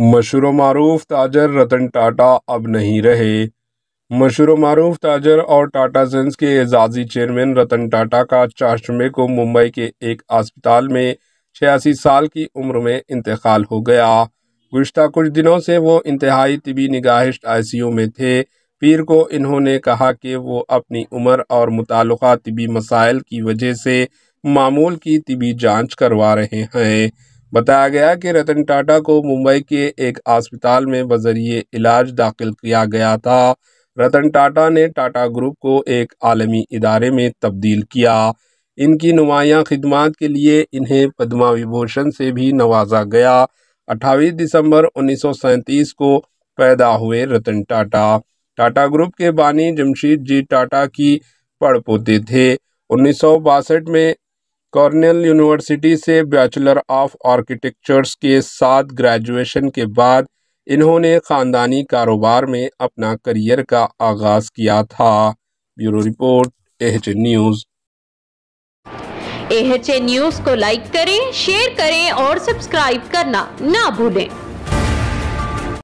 मशहूर मरूफ ताजर रतन टाटा अब नहीं रहे मशहूर मरूफ ताजर और टाटा सन्स के एजाजी चेयरमैन रतन टाटा का चार को मुंबई के एक अस्पताल में छियासी साल की उम्र में इंतकाल हो गया गुज्त कुछ दिनों से वो इंतहाई तबी निगाहिश आईसीयू में थे पीर को इन्होंने कहा कि वो अपनी उम्र और मुतल तबी मसाइल की वजह से मामूल की तबी जाँच करवा रहे हैं बताया गया कि रतन टाटा को मुंबई के एक अस्पताल में बजरिए इलाज दाखिल किया गया था रतन टाटा ने टाटा ग्रुप को एक आलमी इदारे में तब्दील किया इनकी नुमाया खदमात के लिए इन्हें पद्मा विभूषण से भी नवाजा गया 28 दिसंबर उन्नीस को पैदा हुए रतन टाटा टाटा ग्रुप के बानी जमशेद जी टाटा की पड़पोते थे उन्नीस में कॉर्नेल यूनिवर्सिटी से बैचलर ऑफ आर्किटेक्चर्स के साथ ग्रेजुएशन के बाद इन्होंने ख़ानदानी कारोबार में अपना करियर का आगाज़ किया था bureau report H news H news को लाइक करें शेयर करें और सब्सक्राइब करना ना भूलें